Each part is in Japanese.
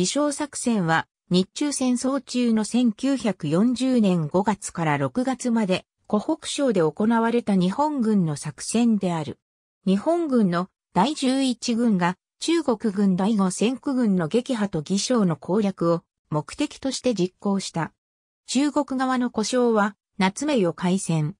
偽証作戦は、日中戦争中の1940年5月から6月まで、湖北省で行われた日本軍の作戦である。日本軍の第11軍が中国軍第5戦区軍の撃破と偽証の攻略を目的として実行した。中国側の故障は夏目を開戦。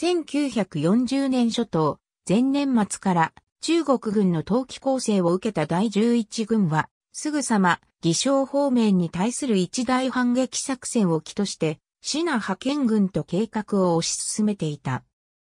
1940年初頭、前年末から中国軍の冬季攻勢を受けた第11軍はすぐさま、偽証方面に対する一大反撃作戦を起として、シナ派遣軍と計画を推し進めていた。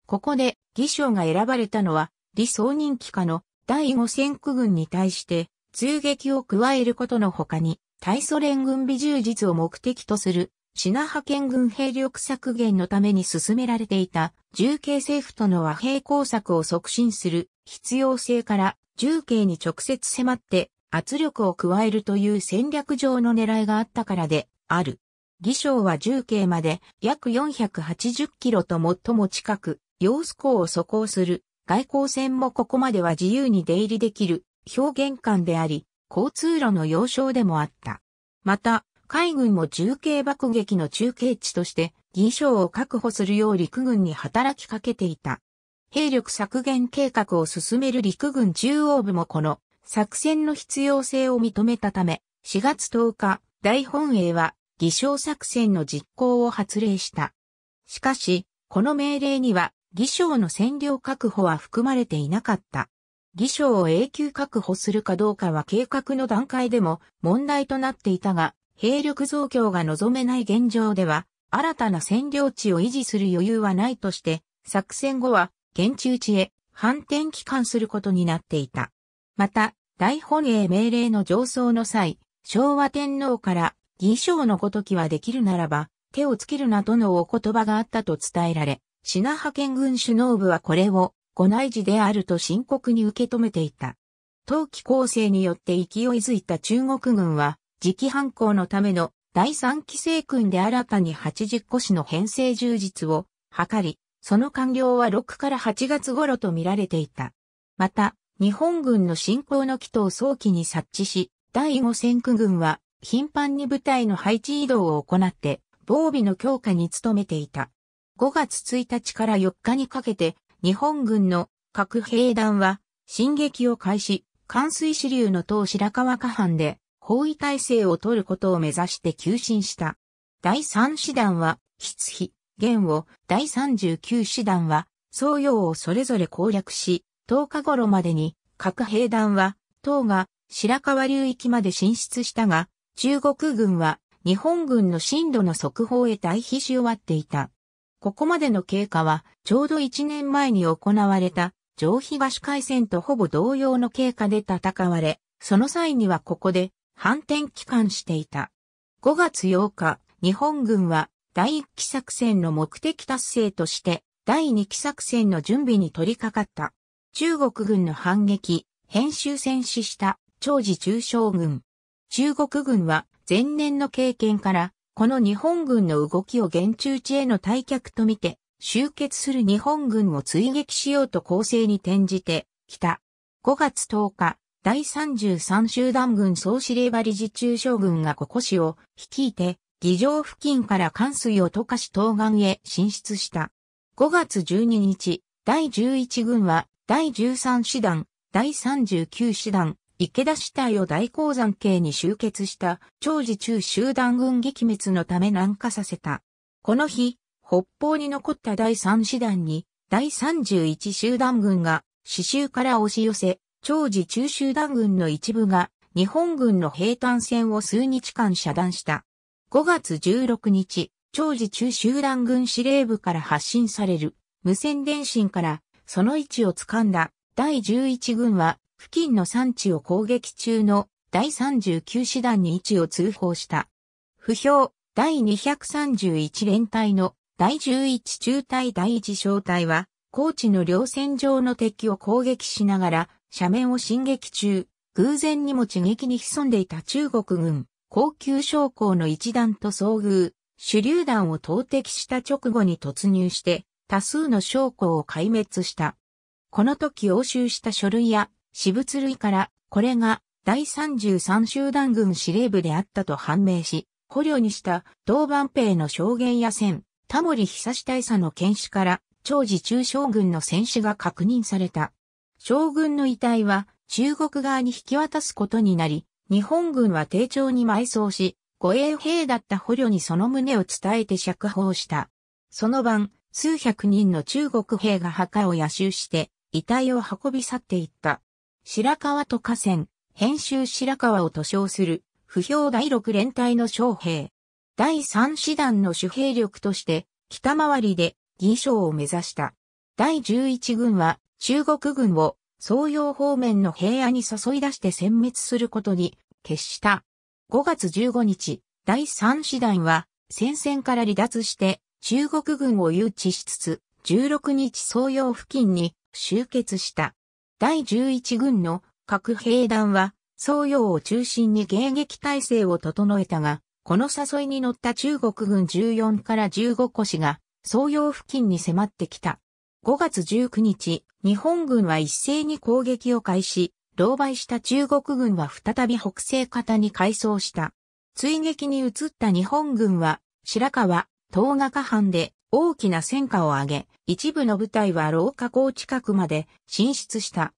ここで、偽証が選ばれたのは、理想人気下の第五戦区軍に対して、通撃を加えることのほかに、対ソ連軍備充実を目的とする、シナ派遣軍兵力削減のために進められていた、重慶政府との和平工作を促進する必要性から、重慶に直接迫って圧力を加えるという戦略上の狙いがあったからである。義将は重慶まで約480キロと最も近く、揚子港を疎行する。外交船もここまでは自由に出入りできる表現官であり、交通路の要衝でもあった。また、海軍も重慶爆撃の中継地として、銀将を確保するよう陸軍に働きかけていた。兵力削減計画を進める陸軍中央部もこの作戦の必要性を認めたため、4月10日、大本営は偽証作戦の実行を発令した。しかし、この命令には偽証の占領確保は含まれていなかった。偽証を永久確保するかどうかは計画の段階でも問題となっていたが、兵力増強が望めない現状では、新たな占領地を維持する余裕はないとして、作戦後は現打地へ反転帰還することになっていた。また、大本営命令の上奏の際、昭和天皇から義将のごときはできるならば、手をつけるなどのお言葉があったと伝えられ、品派遣軍首脳部はこれを、ご内事であると深刻に受け止めていた。冬季構成によって勢いづいた中国軍は、磁期反抗のための第三期生訓で新たに80個市の編成充実を図り、その完了は6から8月頃と見られていた。また、日本軍の侵攻の機を早期に察知し、第5戦区軍は頻繁に部隊の配置移動を行って防備の強化に努めていた。5月1日から4日にかけて日本軍の各兵団は進撃を開始、関水支流の東白川下藩で包囲体制を取ることを目指して急進した。第3師団は、筆碑、元を、第39師団は、総陽をそれぞれ攻略し、10日頃までに各兵団は党が白川流域まで進出したが、中国軍は日本軍の進路の速報へ退避し終わっていた。ここまでの経過はちょうど1年前に行われた上東海戦とほぼ同様の経過で戦われ、その際にはここで反転帰還していた。5月8日、日本軍は第1期作戦の目的達成として第2期作戦の準備に取り掛かった。中国軍の反撃、編集戦死した長寺中将軍。中国軍は前年の経験からこの日本軍の動きを現中地への退却とみて集結する日本軍を追撃しようと攻勢に転じてきた。5月10日、第33集団軍総司令場理事中将軍がここ市を率いて、議場付近から関水を溶かし東岸へ進出した。5月12日、第11軍は第13師団、第39師団、池田師隊を大鉱山系に集結した、長寿中集団軍撃滅のため南下させた。この日、北方に残った第3師団に、第31集団軍が、死臭から押し寄せ、長寿中集団軍の一部が、日本軍の平坦線を数日間遮断した。5月16日、長寿中集団軍司令部から発信される、無線電信から、その位置を掴んだ第11軍は付近の産地を攻撃中の第39師団に位置を通報した。不評第231連隊の第11中隊第1小隊は高知の両戦場の敵を攻撃しながら斜面を進撃中、偶然にも地撃に潜んでいた中国軍、高級将校の一団と遭遇、手榴弾を投擲した直後に突入して、多数の証拠を壊滅した。この時押収した書類や私物類からこれが第33集団軍司令部であったと判明し、捕虜にした同番兵の証言や戦、タモリ久志大佐の検視から長寿中将軍の戦死が確認された。将軍の遺体は中国側に引き渡すことになり、日本軍は丁重に埋葬し、護衛兵だった捕虜にその旨を伝えて釈放した。その晩、数百人の中国兵が墓を野襲して遺体を運び去っていった。白川と河川、編集白川を塗称する、不評第六連隊の将兵。第三師団の主兵力として、北回りで、義将を目指した。第十一軍は、中国軍を、総陽方面の平野に誘い出して殲滅することに、決した。5月15日、第三師団は、戦線から離脱して、中国軍を誘致しつつ、16日総陽付近に集結した。第11軍の核兵団は、総陽を中心に迎撃態勢を整えたが、この誘いに乗った中国軍14から15個市が、総陽付近に迫ってきた。5月19日、日本軍は一斉に攻撃を開始、狼狽した中国軍は再び北西方に改装した。追撃に移った日本軍は、白川、東画下藩で大きな戦果を上げ、一部の部隊は廊下港近くまで進出した。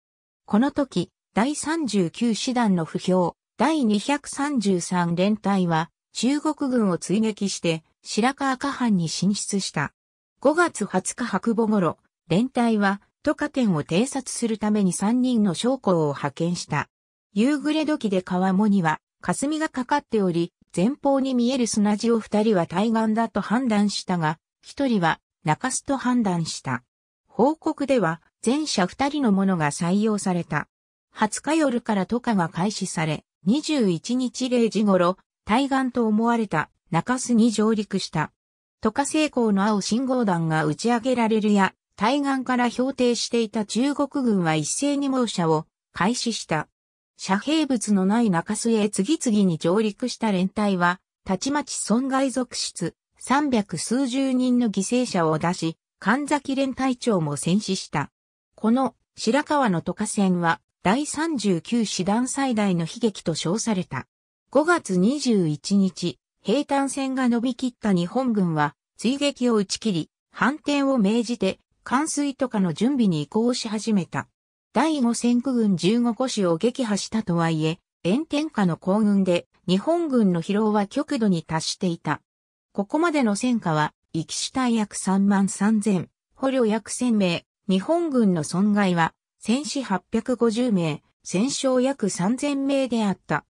この時、第39師団の不評、第233連隊は中国軍を追撃して白川下藩に進出した。5月20日白母頃、連隊は都下県を偵察するために3人の将校を派遣した。夕暮れ時で川もには霞がかかっており、前方に見える砂地を二人は対岸だと判断したが、一人は中洲と判断した。報告では、前者二人のものが採用された。20日夜から渡河が開始され、21日0時頃、対岸と思われた中洲に上陸した。渡河成功の青信号弾が打ち上げられるや、対岸から標定していた中国軍は一斉に猛射を開始した。遮蔽物のない中州へ次々に上陸した連隊は、たちまち損害続出、三百数十人の犠牲者を出し、神崎連隊長も戦死した。この白川の渡河戦は第39師団最大の悲劇と称された。5月21日、平坦戦が伸びきった日本軍は追撃を打ち切り、反転を命じて、冠水とかの準備に移行し始めた。第5戦区軍15個種を撃破したとはいえ、炎天下の行軍で日本軍の疲労は極度に達していた。ここまでの戦果は、生き主体約3万3000、捕虜約1000名、日本軍の損害は、戦死850名、戦勝約3000名であった。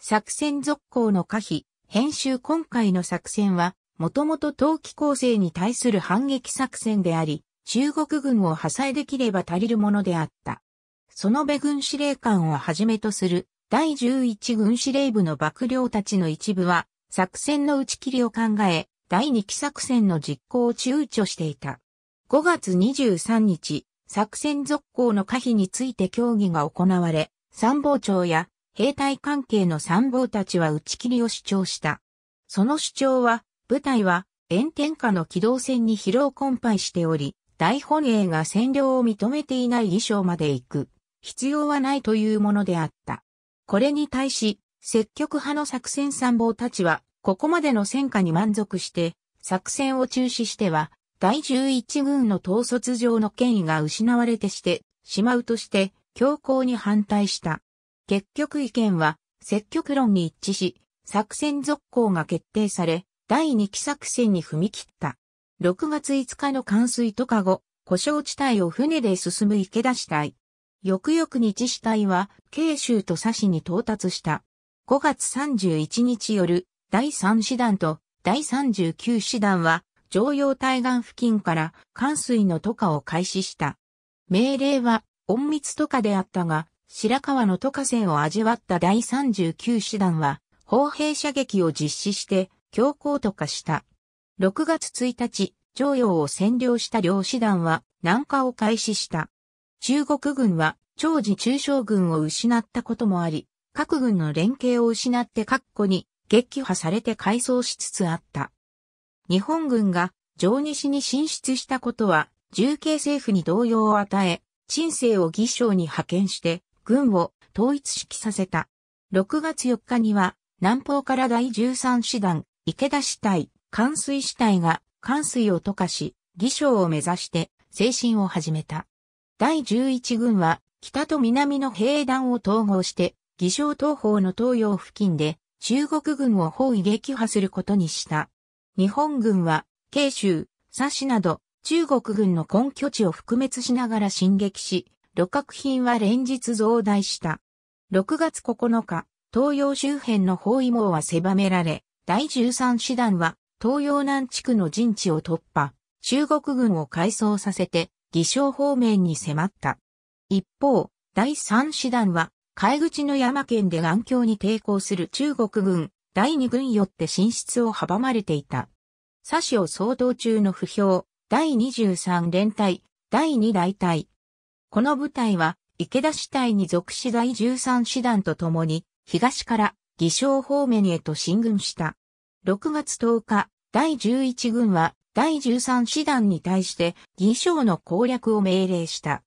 作戦続行の可否、編集今回の作戦は、もともと冬季構成に対する反撃作戦であり、中国軍を破砕できれば足りるものであった。その部軍司令官をはじめとする第11軍司令部の幕僚たちの一部は作戦の打ち切りを考え、第2期作戦の実行を躊躇していた。5月23日、作戦続行の可否について協議が行われ、参謀長や兵隊関係の参謀たちは打ち切りを主張した。その主張は、部隊は炎天下の機動戦に疲労困憊しており、大本営が占領を認めていない衣装まで行く。必要はないというものであった。これに対し、積極派の作戦参謀たちは、ここまでの戦果に満足して、作戦を中止しては、第11軍の統率上の権威が失われてしてしまうとして、強硬に反対した。結局意見は、積極論に一致し、作戦続行が決定され、第2期作戦に踏み切った。6月5日の冠水とか後、故障地帯を船で進む池田地帯。翌々日死体は、慶州と佐市に到達した。5月31日夜、第3師団と第39師団は、常用対岸付近から関水の渡河を開始した。命令は、隠密渡河であったが、白川の渡河線を味わった第39師団は、砲兵射撃を実施して、強行渡河した。6月1日、常用を占領した両師団は、南下を開始した。中国軍は、長寿中将軍を失ったこともあり、各軍の連携を失って各個に撃破されて改装しつつあった。日本軍が上西に進出したことは、重慶政府に動揺を与え、鎮政を義省に派遣して、軍を統一式させた。6月4日には、南方から第13師団、池田支隊、関水支隊が関水を溶かし、義省を目指して、精神を始めた。第11軍は、北と南の兵団を統合して、偽将東方の東洋付近で、中国軍を包囲撃破することにした。日本軍は、慶州、佐市など、中国軍の根拠地を覆滅しながら進撃し、旅客品は連日増大した。6月9日、東洋周辺の包囲網は狭められ、第13師団は東洋南地区の陣地を突破、中国軍を改装させて、偽証方面に迫った。一方、第三師団は、海口の山県で眼鏡に抵抗する中国軍、第二軍よって進出を阻まれていた。佐志を総動中の不評、第23連隊、第2大隊。この部隊は、池田市隊に属し第13師団と共に、東から偽証方面へと進軍した。6月10日、第11軍は第13師団に対して義将の攻略を命令した。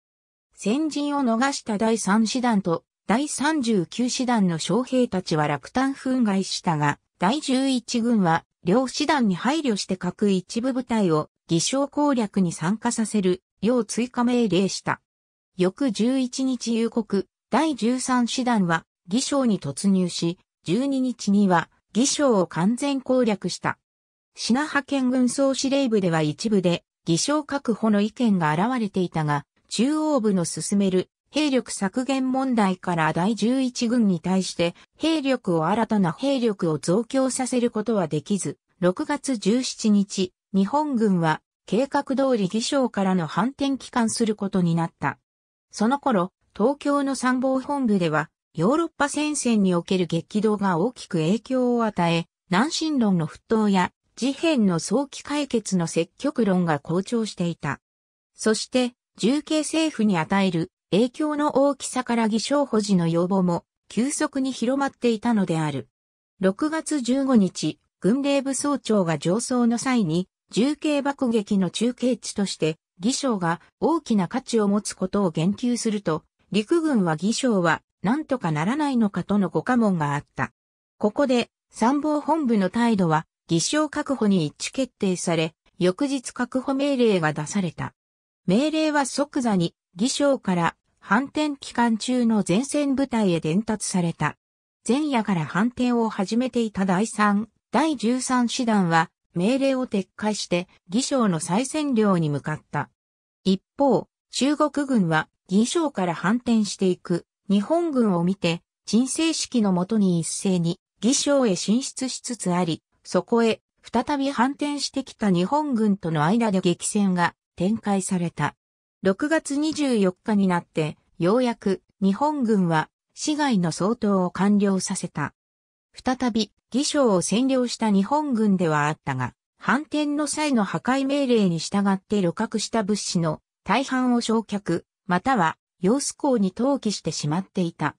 先陣を逃した第3師団と第39師団の将兵たちは落胆憤慨したが、第11軍は両師団に配慮して各一部部隊を偽証攻略に参加させるよう追加命令した。翌11日夕刻、第13師団は偽証に突入し、12日には偽証を完全攻略した。シナ派遣軍総司令部では一部で、偽証確保の意見が現れていたが、中央部の進める兵力削減問題から第11軍に対して兵力を新たな兵力を増強させることはできず、6月17日、日本軍は計画通り偽証からの反転期間することになった。その頃、東京の参謀本部では、ヨーロッパ戦線における激動が大きく影響を与え、南進論の沸騰や事変の早期解決の積極論が好調していた。そして、重慶政府に与える影響の大きさから偽証保持の要望も急速に広まっていたのである。6月15日、軍令部総長が上層の際に、重慶爆撃の中継地として、偽証が大きな価値を持つことを言及すると、陸軍は偽証は何とかならないのかとのご下問があった。ここで参謀本部の態度は偽証確保に一致決定され、翌日確保命令が出された。命令は即座に偽証から反転期間中の前線部隊へ伝達された。前夜から反転を始めていた第3、第13師団は命令を撤回して偽証の再占領に向かった。一方、中国軍は偽証から反転していく日本軍を見て、鎮静式のもとに一斉に偽証へ進出しつつあり、そこへ、再び反転してきた日本軍との間で激戦が展開された。6月24日になって、ようやく日本軍は市外の総統を完了させた。再び、義将を占領した日本軍ではあったが、反転の際の破壊命令に従って旅客した物資の大半を焼却、または揚子港に投棄してしまっていた。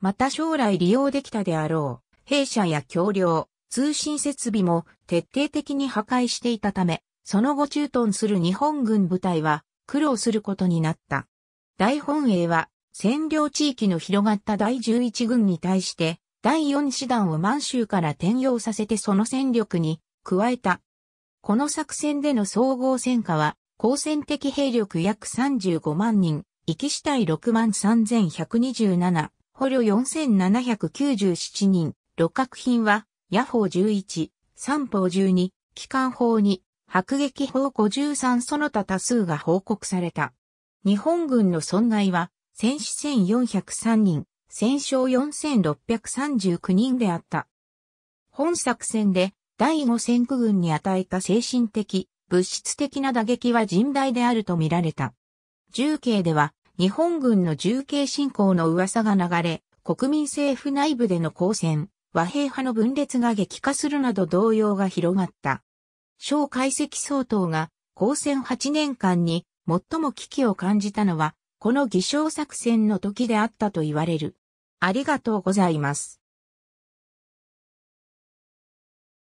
また将来利用できたであろう、兵舎や橋梁、通信設備も徹底的に破壊していたため、その後駐屯する日本軍部隊は苦労することになった。大本営は占領地域の広がった第11軍に対して第4師団を満州から転用させてその戦力に加えた。この作戦での総合戦果は、抗戦的兵力約35万人、行き死体6万3127、捕虜4797人、六角品は野法11、三法12、機関法2、迫撃法53その他多数が報告された。日本軍の損害は、戦死1403人、戦勝4639人であった。本作戦で、第5戦区軍に与えた精神的、物質的な打撃は甚大であると見られた。重慶では、日本軍の重慶侵攻の噂が流れ、国民政府内部での交戦、和平派の分裂が激化するなど動揺が広がった。小解析総統が交戦8年間に最も危機を感じたのは、この偽証作戦の時であったと言われる。ありがとうございます。